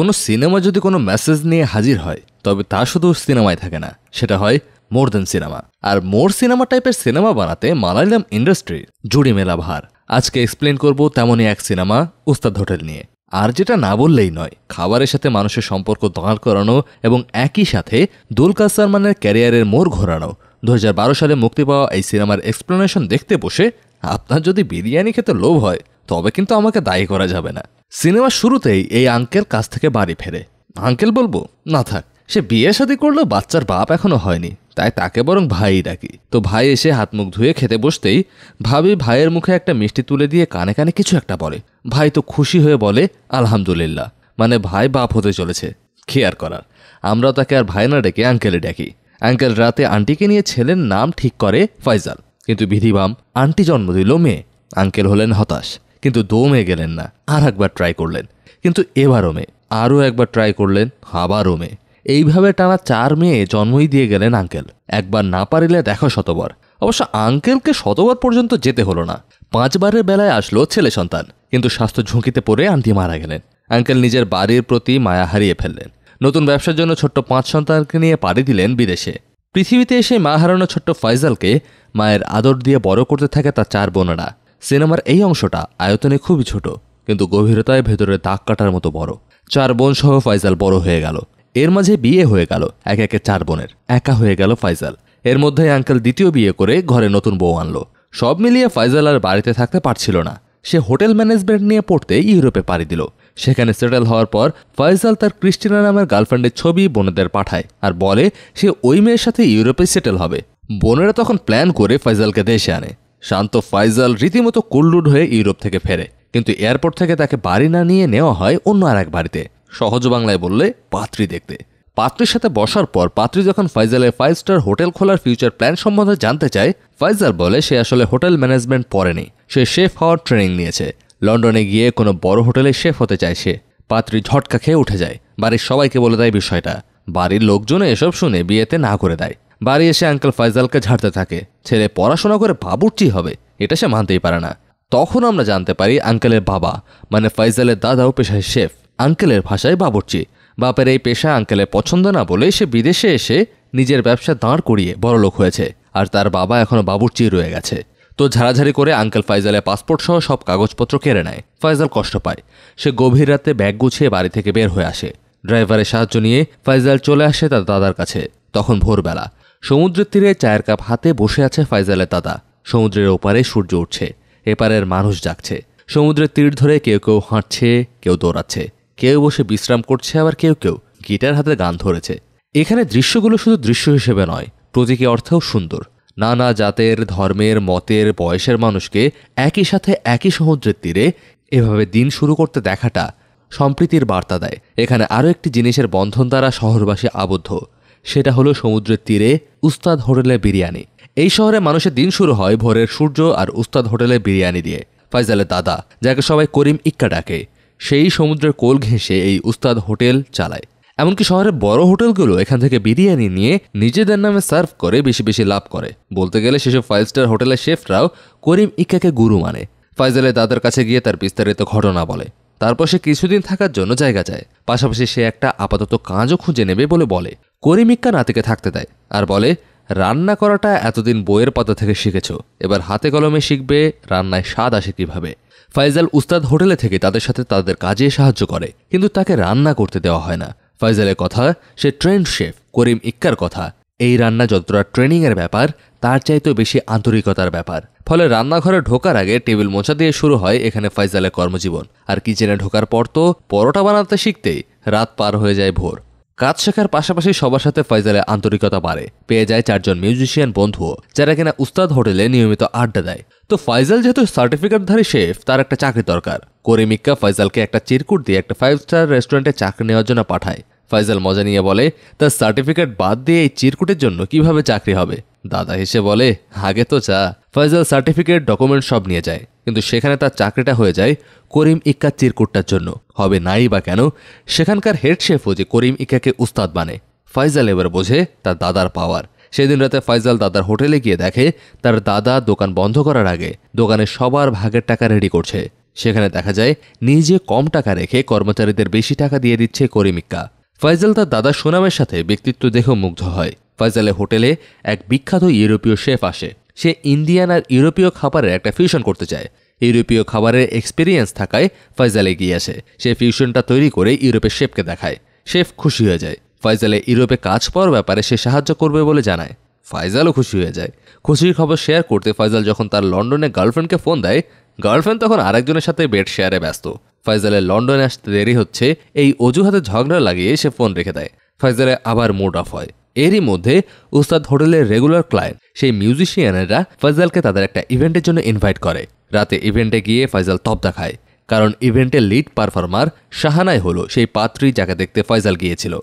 কোনো সিনেমা যদি কোনো মেসেজ নিয়ে হাজির হয় তবে তা শুধু সিনেমায় থাকে না সেটা হয় মোর দেন সিনেমা আর মোর সিনেমা টাইপের সিনেমা বানাতে মালায়ালাম ইন্ডাস্ট্রি জুড়ি মেলা ভার আজকে এক্সপ্লেন করব তেমনই এক সিনেমা উস্তাদ হোটেল নিয়ে আর যেটা না বললেই নয় খাবারের সাথে মানুষের সম্পর্ক দাঁড় করানো এবং একই সাথে দুলকার সালমানের ক্যারিয়ারের মোড় ঘোরানো দু সালে মুক্তি পাওয়া এই সিনেমার এক্সপ্লেনেশন দেখতে বসে আপনার যদি বিরিয়ানি খেতে লোভ হয় তবে কিন্তু আমাকে দায়ী করা যাবে না সিনেমার শুরুতেই এই আঙ্কেল কাছ থেকে বাড়ি ফেরে আঙ্কেল বলবো না থাক সে বিয়ে শাদি করলেও বাচ্চার বাপ এখনও হয়নি তাই তাকে বরং ভাই ডাকি তো ভাই এসে হাত মুখ ধুয়ে খেতে বসতেই ভাবি ভাইয়ের মুখে একটা মিষ্টি তুলে দিয়ে কানে কানে কিছু একটা বলে ভাই তো খুশি হয়ে বলে আলহামদুলিল্লাহ মানে ভাই বাপ হতে চলেছে খেয়ার করার আমরা তাকে আর ভাই না ডেকে আঙ্কেলে ডাকি আঙ্কেল রাতে আন্টিকে নিয়ে ছেলের নাম ঠিক করে ফাইজাল কিন্তু বিধিবাম আন্টি জন্ম দিল মেয়ে আঙ্কেল হলেন হতাশ কিন্তু দমে গেলেন না আর একবার ট্রাই করলেন কিন্তু এবারও মেয়ে আরও একবার ট্রাই করলেন আবারও মেয়ে এইভাবে টানা চার মেয়ে জন্মই দিয়ে গেলেন আঙ্কেল একবার না পারিলে দেখো শতবার অবশ্য আঙ্কেলকে শতবার পর্যন্ত যেতে হলো না পাঁচবারের বেলায় আসলো ছেলে সন্তান কিন্তু স্বাস্থ্য ঝুঁকিতে পড়ে আন্টি মারা গেলেন আঙ্কেল নিজের বাড়ির প্রতি মায়া হারিয়ে ফেললেন নতুন ব্যবসার জন্য ছোট্ট পাঁচ সন্তানকে নিয়ে পাড়ি দিলেন বিদেশে পৃথিবীতে এসে মা হারানো ছোট্ট ফাইজালকে মায়ের আদর দিয়ে বড় করতে থাকে তার চার বোনেরা সিনেমার এই অংশটা আয়তনে খুবই ছোট কিন্তু গভীরতায় ভেতরে দাগ কাটার মতো বড় চার বোন সহ ফাইজাল বড় হয়ে গেল এর মাঝে বিয়ে হয়ে গেল এক একে চার বোনের একা হয়ে গেল ফাইজাল এর মধ্যে আঙ্কেল দ্বিতীয় বিয়ে করে ঘরে নতুন বউ আনলো সব মিলিয়ে ফাইজাল আর বাড়িতে থাকতে পারছিল না সে হোটেল ম্যানেজমেন্ট নিয়ে পড়তে ইউরোপে পাড়ি দিল সেখানে সেটেল হওয়ার পর ফয়জাল তার ক্রিস্টিনা নামের গার্লফ্রেন্ডের ছবি বোনেদের পাঠায় আর বলে সে ওই মেয়ের সাথে ইউরোপে সেটেল হবে বোনেরা তখন প্ল্যান করে ফয়জালকে দেশে আনে শান্ত ফাইজাল রীতিমতো কুল্লুড হয়ে ইউরোপ থেকে ফেরে কিন্তু এয়ারপোর্ট থেকে তাকে বাড়ি না নিয়ে নেওয়া হয় অন্য আর এক বাড়িতে সহজ বাংলায় বললে পাত্রী দেখতে পাত্রীর সাথে বসার পর পাত্রী যখন ফাইজালের ফাইভ স্টার হোটেল খোলার ফিউচার প্ল্যান সম্বন্ধে জানতে চায় ফাইজাল বলে সে আসলে হোটেল ম্যানেজমেন্ট পড়েনি সে শেফ হওয়ার ট্রেনিং নিয়েছে লন্ডনে গিয়ে কোনো বড় হোটেলে শেফ হতে চায় সে পাত্রী ঝটকা খেয়ে উঠে যায় বাড়ির সবাইকে বলে দেয় বিষয়টা বাড়ির লোকজনে এসব শুনে বিয়েতে না করে দেয় বাড়ি এসে আঙ্কেল ফাইজালকে ঝাড়তে থাকে ছেলে পড়াশোনা করে বাবুর্চি হবে এটা সে মানতেই পারে না তখন আমরা জানতে পারি আঙ্কেলের বাবা মানে ফাইজালের দাদাও পেশায় শেফ আঙ্কেলের ভাষায় বাবুর্চি বাপের এই পেশা আঙ্কেলের পছন্দ না বলে সে বিদেশে এসে নিজের ব্যবসা দাঁড় করিয়ে বড়লোক হয়েছে আর তার বাবা এখনও বাবুর্চি রয়ে গেছে তো ঝাড়াঝাড়ি করে আঙ্কেল ফাইজালের পাসপোর্ট সহ সব কাগজপত্র কেড়ে নেয় ফয়জাল কষ্ট পায় সে গভীর রাতে ব্যাগ গুছিয়ে বাড়ি থেকে বের হয়ে আসে ড্রাইভারের সাহায্য নিয়ে ফাইজাল চলে আসে তার দাদার কাছে তখন ভোরবেলা সমুদ্রের তীরে চায়ের কাপ হাতে বসে আছে ফাইজালের দাদা সমুদ্রের ওপারে সূর্য উঠছে এপারের মানুষ জাগছে সমুদ্রের তীর ধরে কেউ কেউ হাঁটছে কেউ দৌড়াচ্ছে কেউ বসে বিশ্রাম করছে আবার কেউ কেউ গিটার হাতে গান ধরেছে এখানে দৃশ্যগুলো শুধু দৃশ্য হিসেবে নয় প্রতীকী অর্থেও সুন্দর নানা জাতের ধর্মের মতের বয়সের মানুষকে একই সাথে একই সমুদ্রের তীরে এভাবে দিন শুরু করতে দেখাটা সম্প্রীতির বার্তা দেয় এখানে আরও একটি জিনিসের বন্ধন দ্বারা শহরবাসী আবদ্ধ সেটা হলো সমুদ্রের তীরে উস্তাদ হোটেলে বিরিয়ানি এই শহরে মানুষের দিন শুরু হয় ভোরের সূর্য আর উস্তাদ হোটেলে বিরিয়ানি দিয়ে ফাইজালের দাদা যাকে সবাই করিম ইক্কা ডাকে সেই সমুদ্রের কোল ঘেঁষে এই উস্তাদ হোটেল চালায় এমনকি শহরের বড় হোটেলগুলো এখান থেকে বিরিয়ানি নিয়ে নিজেদের নামে সার্ভ করে বেশি বেশি লাভ করে বলতে গেলে সেসব ফাইভ স্টার হোটেলের শেফরাও করিম ইক্কাকে গুরু মানে ফাইজালের দাদার কাছে গিয়ে তার বিস্তারিত ঘটনা বলে তারপর সে কিছুদিন থাকার জন্য জায়গা যায় পাশাপাশি সে একটা আপাতত কাজও খুঁজে নেবে বলে বলে করিমিক্কা নাতিকে থাকতে দেয় আর বলে রান্না করাটা এতদিন বইয়ের পাতা থেকে শিখেছ এবার হাতে কলমে শিখবে রান্নায় স্বাদ আসে কীভাবে ফাইজাল উস্তাদ হোটেলে থেকে তাদের সাথে তাদের কাজে সাহায্য করে কিন্তু তাকে রান্না করতে দেওয়া হয় না ফাইজালের কথা সে ট্রেন্ড শেফ করিম ইক্কার কথা এই রান্না যতটা ট্রেনিংয়ের ব্যাপার তার চাইতেও বেশি আন্তরিকতার ব্যাপার ফলে রান্নাঘরে ঢোকার আগে টেবিল মোছা দিয়ে শুরু হয় এখানে ফাইজালের কর্মজীবন আর কিচেনে ঢোকার পর তো পরোটা বানাতে শিখতেই রাত পার হয়ে যায় ভোর কাজ শেখার পাশাপাশি সবার সাথে ফয়জালের আন্তরিকতা বাড়ে পেয়ে যায় চারজন মিউজিশিয়ান বন্ধুও যারা কিনা উস্তাদ হোটেলে নিয়মিত আড্ডা দেয় তো ফাইজাল যেহেতু সার্টিফিকেটধারী শেফ তার একটা চাকরি দরকার করিমিক্কা ফাইজালকে একটা চিরকুট দিয়ে একটা ফাইভ স্টার রেস্টুরেন্টে চাকরি নেওয়ার জন্য পাঠায় ফাইজাল মজা নিয়ে বলে তার সার্টিফিকেট বাদ দিয়ে এই চিরকুটের জন্য কিভাবে চাকরি হবে দাদা হিসেবে বলে আগে তো চা ফাইজাল সার্টিফিকেট ডকুমেন্ট সব নিয়ে যায় কিন্তু সেখানে তার চাকরিটা হয়ে যায় করিম ইক্কা চিরকুটটার জন্য হবে নাই বা কেন সেখানকার হেড শেফও যে করিম ইক্কাকে উস্তাদ বানে ফাইজাল এবার বোঝে তার দাদার পাওয়ার সেদিন রাতে ফাইজাল দাদার হোটেলে গিয়ে দেখে তার দাদা দোকান বন্ধ করার আগে দোকানে সবার ভাগের টাকা রেডি করছে সেখানে দেখা যায় নিজে কম টাকা রেখে কর্মচারীদের বেশি টাকা দিয়ে দিচ্ছে করিম ইক্কা ফাইজাল তার দাদা সুনামের সাথে ব্যক্তিত্ব দেখেও মুগ্ধ হয় ফাইজালের হোটেলে এক বিখ্যাত ইউরোপীয় শেফ আসে সে ইন্ডিয়ান আর ইউরোপীয় খাবারের একটা ফিউশন করতে চায় ইউরোপীয় খাবারের এক্সপিরিয়েন্স থাকায় ফয়জাল এগিয়ে আসে সে ফিউশনটা তৈরি করে ইউরোপের শেফকে দেখায় শেফ খুশি হয়ে যায় ফয়জালে ইউরোপে কাজ পাওয়ার ব্যাপারে সে সাহায্য করবে বলে জানায় ফয়জালও খুশি হয়ে যায় খুশির খবর শেয়ার করতে ফয়জাল যখন তার লন্ডনে গার্লফ্রেন্ডকে ফোন দেয় গার্লফ্রেন্ড তখন আরেকজনের সাথে বেড শেয়ারে ব্যস্ত ফয়জালের লন্ডনে আসতে দেরি হচ্ছে এই অজুহাতে ঝগড়া লাগিয়ে সে ফোন রেখে দেয় ফয়জালে আবার মুড অফ হয় এরই মধ্যে উস্তাদ হোটেলের রেগুলার ক্লায়েন্ট সেই মিউজিশিয়ানেরা ফয়জালকে তাদের একটা ইভেন্টের জন্য ইনভাইট করে রাতে ইভেন্টে গিয়ে ফয়জাল তপ দেখায় কারণ ইভেন্টের লিড পারফর্মার শাহানাই হলো সেই পাত্রী যাকে দেখতে ফয়জাল গিয়েছিল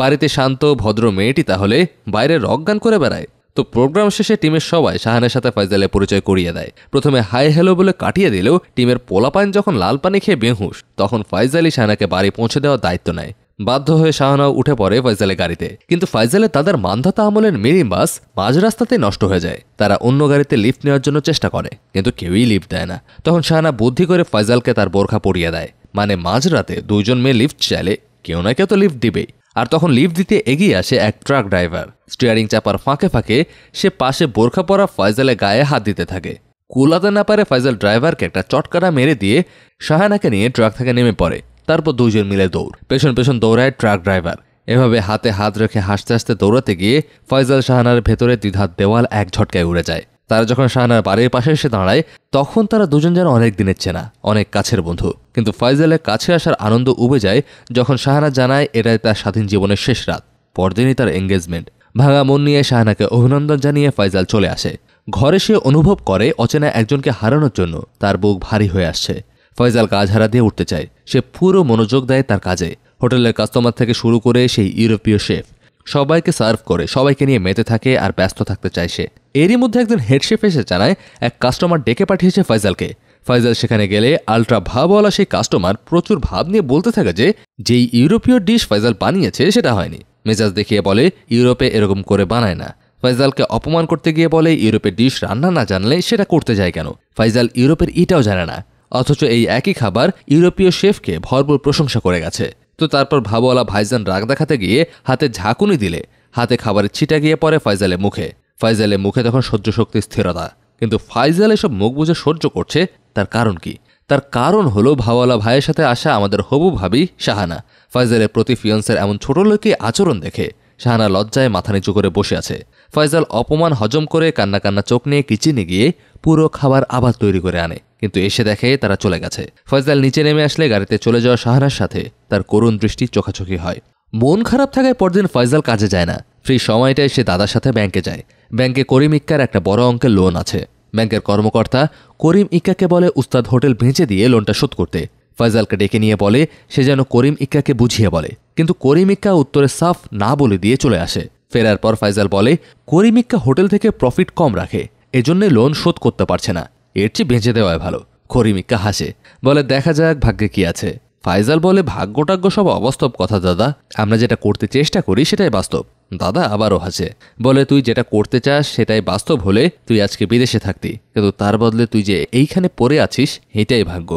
বাড়িতে শান্ত ভদ্র মেয়েটি তাহলে বাইরে রক গান করে বেড়ায় তো প্রোগ্রাম শেষে টিমের সবাই শাহানের সাথে ফয়জালের পরিচয় করিয়ে দেয় প্রথমে হাই হ্যালো বলে কাটিয়ে দিলেও টিমের পোলাপান যখন লাল পানি খেয়ে বেহুশ তখন ফয়জালি শাহানাকে বাড়ি পৌঁছে দেওয়ার দায়িত্ব নেয় বাধ্য হয়ে শাহানাও উঠে পড়ে ফয়জালের গাড়িতে কিন্তু ফয়জালে তাদের মান্ধাতা আমলের মিনি বাস মাঝ রাস্তাতেই নষ্ট হয়ে যায় তারা অন্য গাড়িতে লিফট নেওয়ার জন্য চেষ্টা করে কিন্তু কেউই লিফট দেয় না তখন শাহানা বুদ্ধি করে ফয়জালকে তার বোরখা পরিয়ে দেয় মানে মাঝরাতে দুইজন মেয়ে লিফট চাইলে কেউ না কেউ তো লিফট দিবেই আর তখন লিফট দিতে এগিয়ে আসে এক ট্রাক ড্রাইভার স্টিয়ারিং চাপার ফাঁকে ফাঁকে সে পাশে বোরখা পরা ফয়জালের গায়ে হাত দিতে থাকে কুলাতে না পারে ফয়জাল ড্রাইভারকে একটা চটকাটা মেরে দিয়ে শাহানাকে নিয়ে ট্রাক থেকে নেমে পড়ে তারপর দুইজন মিলে দৌড় পেছন পেছন দৌড়ায় ট্রাক ড্রাইভার এভাবে হাতে হাত রেখে হাসতে হাসতে দৌড়াতে গিয়ে ফয়জাল শাহানার ভেতরে দ্বিধার দেওয়াল এক ঝটকায় উড়ে যায় তারা যখন শাহানার বাড়ির পাশে এসে দাঁড়ায় তখন তারা দুজন যেন অনেক দিনের চেনা অনেক কাছের বন্ধু কিন্তু ফয়জালের কাছে আসার আনন্দ উবে যায় যখন শাহানা জানায় এটাই তার স্বাধীন জীবনের শেষ রাত পরদিনই তার এঙ্গেজমেন্ট ভাঙা মন নিয়ে শাহানাকে অভিনন্দন জানিয়ে ফয়জাল চলে আসে ঘরে সে অনুভব করে অচেনা একজনকে হারানোর জন্য তার বুক ভারী হয়ে আসছে ফয়জাল কাজ হারা দিয়ে উঠতে চায় সে পুরো মনোযোগ দেয় তার কাজে হোটেলের কাস্টমার থেকে শুরু করে সেই ইউরোপীয় শেফ সবাইকে সার্ভ করে সবাইকে নিয়ে মেতে থাকে আর ব্যস্ত থাকতে চায় সে এরই মধ্যে একজন হেডশেফ এসে জানায় এক কাস্টমার ডেকে পাঠিয়েছে ফাইজালকে ফাইজাল সেখানে গেলে আলট্রা ভাবওয়ালা সেই কাস্টমার প্রচুর ভাব নিয়ে বলতে থাকে যে যেই ইউরোপীয় ডিশ ফাইজাল বানিয়েছে সেটা হয়নি মেজাজ দেখিয়ে বলে ইউরোপে এরকম করে বানায় না ফাইজালকে অপমান করতে গিয়ে বলে ইউরোপের ডিশ রান্না না জানলে সেটা করতে যায় কেন ফাইজাল ইউরোপের ইটাও জানে না অথচ এই একই খাবার ইউরোপীয় শেফকে ভরপুর প্রশংসা করে গেছে তো তারপর ভাবওয়ালা ভাইজান রাগ দেখাতে গিয়ে হাতে ঝাঁকুনি দিলে হাতে খাবারের ছিটা গিয়ে পড়ে ফাইজালের মুখে ফাইজালের মুখে তখন সহ্য শক্তি স্থিরতা কিন্তু ফাইজাল এসব মুখ বুঝে সহ্য করছে তার কারণ কি তার কারণ হলো ভাওয়ালা ভাইয়ের সাথে আসা আমাদের হবু ভাবি শাহানা ফাইজালের প্রতি ফিয়ন্সের এমন ছোট লোকে আচরণ দেখে শাহানা লজ্জায় মাথা নিচু করে বসে আছে ফাইজাল অপমান হজম করে কান্না কান্না চোখ নিয়ে কিচেনে গিয়ে পুরো খাবার আবার তৈরি করে আনে কিন্তু এসে দেখে তারা চলে গেছে ফয়জাল নিচে নেমে আসলে গাড়িতে চলে যাওয়া সাহারার সাথে তার করুণ দৃষ্টি চোখাচোখি হয় মন খারাপ থাকায় পরদিন ফয়জাল কাজে যায় না ফ্রি সময়টায় সে দাদার সাথে ব্যাংকে যায় ব্যাংকে করিম ইক্কার একটা বড় অঙ্কের লোন আছে ব্যাংকের কর্মকর্তা করিম ইক্কাকে বলে উস্তাদ হোটেল ভেঁচে দিয়ে লোনটা শোধ করতে ফয়জালকে ডেকে নিয়ে বলে সে যেন করিম ইক্কাকে বুঝিয়ে বলে কিন্তু করিম ইক্কা উত্তরে সাফ না বলে দিয়ে চলে আসে ফেরার পর ফয়জাল বলে করিম ইক্কা হোটেল থেকে প্রফিট কম রাখে এজন্যে লোন শোধ করতে পারছে না এর চেয়ে বেঁচে দেওয়াই ভালো খরিমিক্কা হাসে বলে দেখা যাক ভাগ্যে কি আছে ফাইজাল বলে ভাগ্যটাগ্য সব অবাস্তব কথা দাদা আমরা যেটা করতে চেষ্টা করি সেটাই বাস্তব দাদা আবারও হাসে বলে তুই যেটা করতে চাস সেটাই বাস্তব হলে তুই আজকে বিদেশে থাকতি কিন্তু তার বদলে তুই যে এইখানে পড়ে আছিস এটাই ভাগ্য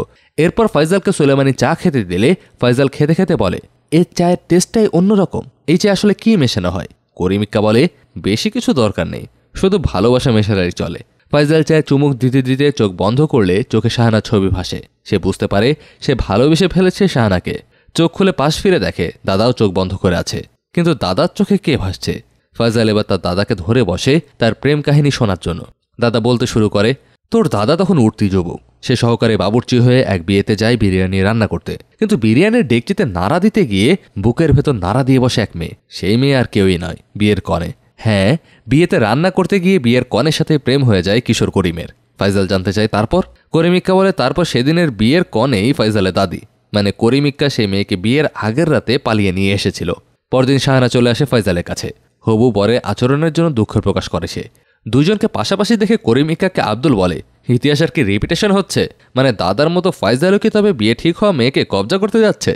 এরপর ফাইজালকে সোলেমানি চা খেতে দিলে ফাইজাল খেতে খেতে বলে এর চায়ের টেস্টটাই অন্যরকম এই চায়ে আসলে কি মেশানো হয় করিমিক্কা বলে বেশি কিছু দরকার নেই শুধু ভালোবাসা মেশালেই চলে ফয়জাল চায় চুমুক দিতে দিতে চোখ বন্ধ করলে চোখে শাহানা ছবি ভাসে সে বুঝতে পারে সে ভালোবেসে ফেলেছে শাহানাকে চোখ খুলে পাশ ফিরে দেখে দাদাও চোখ বন্ধ করে আছে কিন্তু দাদার চোখে কে ভাসছে ফয়জাল এবার তার দাদাকে ধরে বসে তার প্রেম কাহিনী শোনার জন্য দাদা বলতে শুরু করে তোর দাদা তখন উঠতি যুবক সে সহকারে বাবুর্চি হয়ে এক বিয়েতে যায় বিরিয়ানি রান্না করতে কিন্তু বিরিয়ানির ডেকচিতে নাড়া দিতে গিয়ে বুকের ভেতর নাড়া দিয়ে বসে এক মেয়ে সেই মেয়ে আর কেউই নয় বিয়ের করে হ্যাঁ বিয়েতে রান্না করতে গিয়ে বিয়ের কনের সাথে প্রেম হয়ে যায় কিশোর করিমের ফাইজাল জানতে চায় তারপর করিমিক্কা বলে তারপর সেদিনের বিয়ের কনেই ফাইজালের দাদি মানে করিমিক্কা সেই মেয়েকে বিয়ের আগের রাতে পালিয়ে নিয়ে এসেছিল পরদিন শাহানা চলে আসে ফাইজালের কাছে হবু বরে আচরণের জন্য দুঃখ প্রকাশ করে সে দুজনকে পাশাপাশি দেখে করিমিক্কাকে আব্দুল বলে ইতিহাসের কি রিপিটেশন হচ্ছে মানে দাদার মতো ফাইজালও কি তবে বিয়ে ঠিক হওয়া মেয়েকে কবজা করতে যাচ্ছে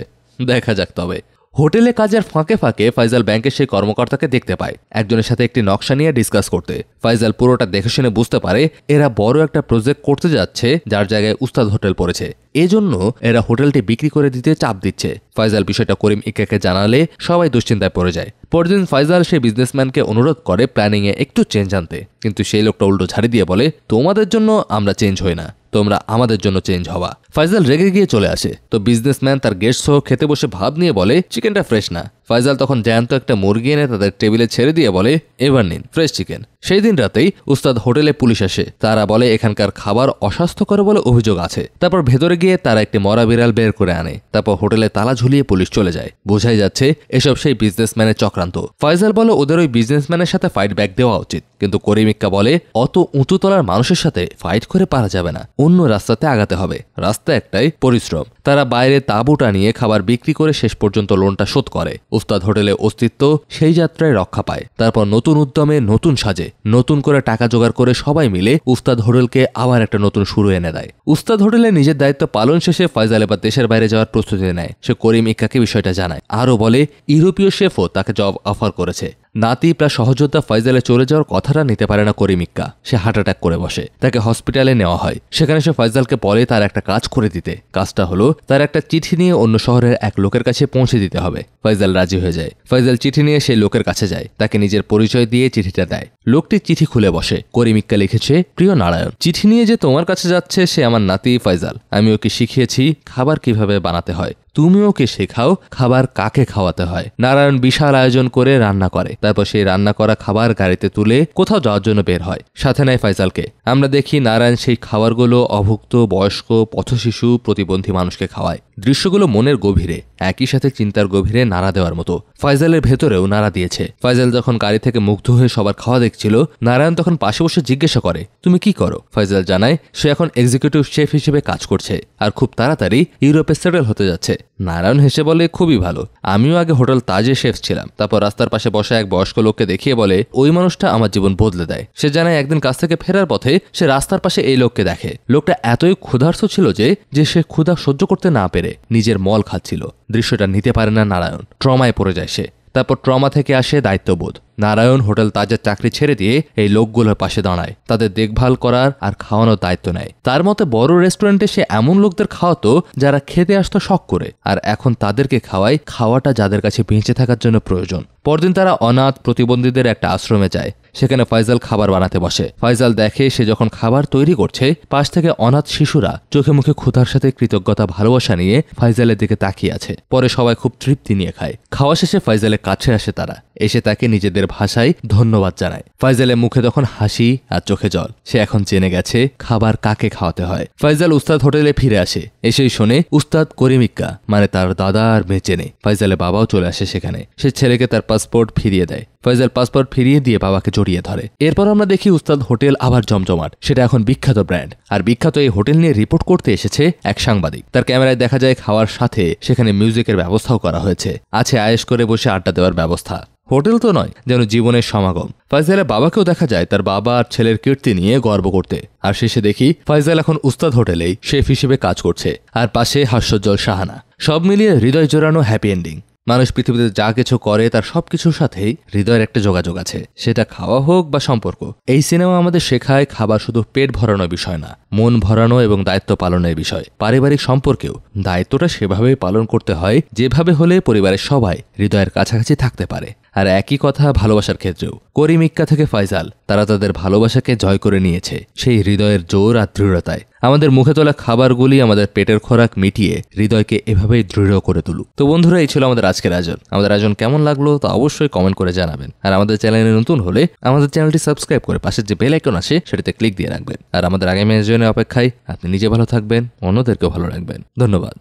দেখা যাক তবে হোটেলে কাজের ফাঁকে ফাঁকে ফাইজাল ব্যাংকের সেই কর্মকর্তাকে দেখতে পায় একজনের সাথে একটি নকশা নিয়ে ডিসকাস করতে ফাইজাল পুরোটা দেখে শুনে বুঝতে পারে এরা বড় একটা প্রজেক্ট করতে যাচ্ছে যার জায়গায় উস্তাদ হোটেল পড়েছে এজন্য এরা হোটেলটি বিক্রি করে দিতে চাপ দিচ্ছে ফয়জাল বিষয়টা করিম ইকাকে জানালে সবাই দুশ্চিন্তায় পড়ে যায় পরদিন ফয়জাল সেই বিজনেসম্যানকে অনুরোধ করে প্ল্যানিংয়ে একটু চেঞ্জ আনতে কিন্তু সেই লোকটা উল্টো ঝাড়ি দিয়ে বলে তোমাদের জন্য আমরা চেঞ্জ হই না তোমরা আমাদের জন্য চেঞ্জ হওয়া ফাইজাল রেগে গিয়ে চলে আসে তো বিজনেসম্যান তার গেস্ট সহ খেতে বসে ভাব নিয়ে বলে চিকেনটা ফ্রেশ না ফাইজাল তখন জ্যান্ত একটা মুরগি এনে তাদের টেবিলে ছেড়ে দিয়ে বলে এবার নিন ফ্রেশ চিকেন সেই দিন রাতেই উস্তাদ হোটেলে পুলিশ আসে তারা বলে এখানকার খাবার অস্বাস্থ্যকর বলে অভিযোগ আছে তারপর ভেতরে গিয়ে তারা একটি মরা বিড়াল বের করে আনে তারপর হোটেলে তালা ঝুলিয়ে পুলিশ চলে যায় বোঝাই যাচ্ছে এসব সেই বিজনেসম্যানের চক্রান্ত ফয়জাল বলে ওদের ওই বিজনেসম্যানের সাথে ফাইট ব্যাক দেওয়া উচিত কিন্তু করিমিক্কা বলে অত উঁচু তলার মানুষের সাথে ফাইট করে পারা যাবে না অন্য রাস্তাতে আগাতে হবে রাস্তা একটাই পরিশ্রম তারা বাইরে তাঁবুটা নিয়ে খাবার বিক্রি করে শেষ পর্যন্ত লোনটা শোধ করে ওস্তাদ হোটেলে অস্তিত্ব সেই যাত্রায় রক্ষা পায় তারপর নতুন উদ্যমে নতুন সাজে নতুন করে টাকা জোগাড় করে সবাই মিলে উস্তাদ হোটেলকে আবার একটা নতুন শুরু এনে দেয় উস্তাদ হোটেলে নিজের দায়িত্ব পালন শেষে ফয়জাল এবার দেশের বাইরে যাওয়ার প্রস্তুতি নেয় সে করিম ইকাকে বিষয়টা জানায় আরও বলে ইউরোপীয় শেফও তাকে জব অফার করেছে নাতি প্রায় সহযোদ্ধা ফয়জালে চলে যাওয়ার কথাটা নিতে পারে না করিমিক্কা সে হার্ট অ্যাটাক করে বসে তাকে হসপিটালে নেওয়া হয় সেখানে সে ফয়জালকে বলে তার একটা কাজ করে দিতে কাজটা হলো তার একটা চিঠি নিয়ে অন্য শহরের এক লোকের কাছে পৌঁছে দিতে হবে ফয়জাল রাজি হয়ে যায় ফয়জাল চিঠি নিয়ে সেই লোকের কাছে যায় তাকে নিজের পরিচয় দিয়ে চিঠিটা দেয় লোকটি চিঠি খুলে বসে করিমিক্কা লিখেছে প্রিয় নারায়ণ চিঠি নিয়ে যে তোমার কাছে যাচ্ছে সে আমার নাতি ফয়জাল আমি ওকে শিখিয়েছি খাবার কিভাবে বানাতে হয় তুমি ওকে শেখাও খাবার কাকে খাওয়াতে হয় নারায়ণ বিশাল আয়োজন করে রান্না করে তারপর সেই রান্না করা খাবার গাড়িতে তুলে কোথাও যাওয়ার জন্য বের হয় সাথে নেয় ফাইজালকে আমরা দেখি নারায়ণ সেই খাবারগুলো অভুক্ত বয়স্ক পথশিশু প্রতিবন্ধী মানুষকে খাওয়ায় দৃশ্যগুলো মনের গভীরে একই সাথে চিন্তার গভীরে নাড়া দেওয়ার মতো ফাইজালের ভেতরেও নাড়া দিয়েছে ফাইজাল যখন গাড়ি থেকে মুগ্ধ হয়ে সবার খাওয়া দেখছিল নারায়ণ তখন পাশে বসে জিজ্ঞাসা করে তুমি কি করো ফাইজাল জানায় সে এখন এক্সিকিউটিভ শেফ হিসেবে কাজ করছে আর খুব তাড়াতাড়ি ইউরোপে সেটেল হতে যাচ্ছে নারায়ণ হেসে বলে খুবই ভালো আমিও আগে হোটেল তাজে শেফ ছিলাম তারপর রাস্তার পাশে বসা এক বয়স্ক লোককে দেখিয়ে বলে ওই মানুষটা আমার জীবন বদলে দেয় সে জানায় একদিন কাছ থেকে ফেরার পথে সে রাস্তার পাশে এই লোককে দেখে লোকটা এতই ক্ষুধার্থ ছিল যে যে সে ক্ষুধা সহ্য করতে না পেরে নিজের মল খাচ্ছিল দৃশ্যটা নিতে পারে না নারায়ণ ট্রমায় পড়ে যায় সে তারপর ট্রমা থেকে আসে দায়িত্ববোধ নারায়ণ হোটেল তাজের চাকরি ছেড়ে দিয়ে এই লোকগুলোর পাশে দাঁড়ায় তাদের দেখভাল করার আর খাওয়ানোর দায়িত্ব নেয় তার মতে বড় রেস্টুরেন্টে সে এমন লোকদের খাওয়াতো যারা খেতে আসতো শখ করে আর এখন তাদেরকে খাওয়াই খাওয়াটা যাদের কাছে বেঁচে থাকার জন্য প্রয়োজন পরদিন তারা অনাথ প্রতিবন্ধীদের একটা আশ্রমে যায় সেখানে ফাইজাল খাবার বানাতে বসে ফাইজাল দেখে সে যখন খাবার তৈরি করছে পাশ থেকে অনাথ শিশুরা চোখে মুখে ক্ষুধার সাথে কৃতজ্ঞতা ভালোবাসা নিয়ে ফাইজালের দিকে তাকিয়ে আছে পরে সবাই খুব তৃপ্তি নিয়ে খায় খাওয়া শেষে ফাইজালের কাছে আসে তারা এসে তাকে নিজেদের ভাষায় ধন্যবাদ জানায় ফাইজালের মুখে তখন হাসি আর চোখে জল সে এখন চেনে গেছে খাবার কাকে খাওয়াতে হয় ফাইজাল উস্তাদ হোটেলে ফিরে আসে এসেই শোনে উস্তাদ করিমিক্কা মানে তার দাদা আর মেয়ে চেনে ফাইজালের বাবাও চলে আসে সেখানে সে ছেলেকে তার পাসপোর্ট ফিরিয়ে দেয় ফয়জাল পাসপোর্ট ফিরিয়ে দিয়ে বাবাকে জড়িয়ে ধরে এরপর আমরা দেখি উস্তাদ হোটেল আবার জমজমাট সেটা এখন বিখ্যাত ব্র্যান্ড আর বিখ্যাত এই হোটেল নিয়ে রিপোর্ট করতে এসেছে এক সাংবাদিক তার ক্যামেরায় দেখা যায় খাওয়ার সাথে সেখানে মিউজিকের ব্যবস্থাও করা হয়েছে আছে আয়েস করে বসে আড্ডা দেওয়ার ব্যবস্থা হোটেল তো নয় যেন জীবনের সমাগম ফয়জালের বাবাকেও দেখা যায় তার বাবা আর ছেলের কীর্তি নিয়ে গর্ব করতে আর শেষে দেখি ফয়জাল এখন উস্তাদ হোটেলেই শেফ হিসেবে কাজ করছে আর পাশে হাস্যজ্জ্বল সাহানা সব মিলিয়ে হৃদয় জোরানো হ্যাপি এন্ডিং মানুষ পৃথিবীতে যা কিছু করে তার সব কিছুর সাথেই হৃদয়ের একটা যোগাযোগ আছে সেটা খাওয়া হোক বা সম্পর্ক এই সিনেমা আমাদের শেখায় খাবার শুধু পেট ভরানোর বিষয় না মন ভরানো এবং দায়িত্ব পালনের বিষয় পারিবারিক সম্পর্কেও দায়িত্বটা সেভাবেই পালন করতে হয় যেভাবে হলে পরিবারের সবাই হৃদয়ের কাছাকাছি থাকতে পারে আর একই কথা ভালোবাসার ক্ষেত্রেও করিম ইক্কা থেকে ফাইজাল তারা তাদের ভালোবাসাকে জয় করে নিয়েছে সেই হৃদয়ের জোর আর দৃঢ়তায় আমাদের মুখে তোলা খাবারগুলি আমাদের পেটের খোরাক মিটিয়ে হৃদয়কে এভাবেই দৃঢ় করে তুলুক তো বন্ধুরা এই ছিল আমাদের আজকের আয়োজন আমাদের আয়োজন কেমন লাগলো তা অবশ্যই কমেন্ট করে জানাবেন আর আমাদের চ্যানেলে নতুন হলে আমাদের চ্যানেলটি সাবস্ক্রাইব করে পাশের যে বেল আইকন আছে সেটাতে ক্লিক দিয়ে রাখবেন আর আমাদের আগামী আয়োজনের অপেক্ষায় আপনি নিজে ভালো থাকবেন অন্যদেরকেও ভালো রাখবেন ধন্যবাদ